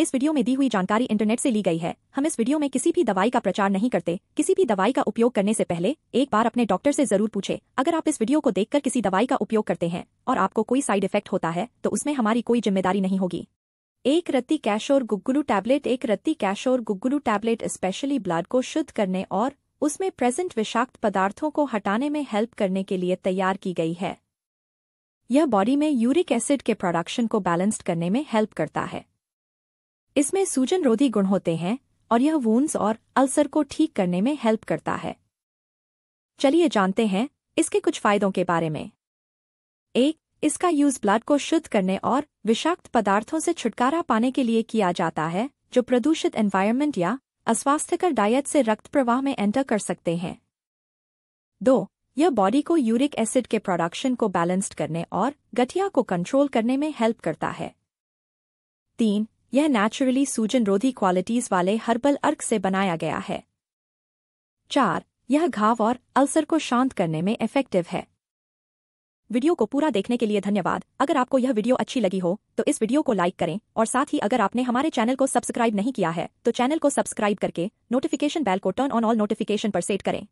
इस वीडियो में दी हुई जानकारी इंटरनेट से ली गई है हम इस वीडियो में किसी भी दवाई का प्रचार नहीं करते किसी भी दवाई का उपयोग करने से पहले एक बार अपने डॉक्टर से जरूर पूछे अगर आप इस वीडियो को देखकर किसी दवाई का उपयोग करते हैं और आपको कोई साइड इफेक्ट होता है तो उसमें हमारी कोई जिम्मेदारी नहीं होगी एक रत्ती कैश और गुग्गुलू टैबलेट एक रत्ती कैश और गुग्गुलू टैबलेट स्पेशली ब्लड को शुद्ध करने और उसमें प्रेजेंट विषाक्त पदार्थों को हटाने में हेल्प करने के लिए तैयार की गई है यह बॉडी में यूरिक एसिड के प्रोडक्शन को बैलेंस्ड करने में हेल्प करता है इसमें सूजन रोधी गुण होते हैं और यह वून्स और अल्सर को ठीक करने में हेल्प करता है चलिए जानते हैं इसके कुछ फायदों के बारे में एक इसका यूज ब्लड को शुद्ध करने और विषाक्त पदार्थों से छुटकारा पाने के लिए किया जाता है जो प्रदूषित एन्वायरमेंट या अस्वास्थ्यकर डाइट से रक्त प्रवाह में एंटर कर सकते हैं दो यह बॉडी को यूरिक एसिड के प्रोडक्शन को बैलेंस्ड करने और गठिया को कंट्रोल करने में हेल्प करता है तीन यह नेचुरली सूजन रोधी क्वालिटीज वाले हर्बल अर्क से बनाया गया है चार यह घाव और अल्सर को शांत करने में इफेक्टिव है वीडियो को पूरा देखने के लिए धन्यवाद अगर आपको यह वीडियो अच्छी लगी हो तो इस वीडियो को लाइक करें और साथ ही अगर आपने हमारे चैनल को सब्सक्राइब नहीं किया है तो चैनल को सब्सक्राइब करके नोटिफिकेशन बेल को टर्न ऑन ऑल नोटिफिकेशन पर सेट करें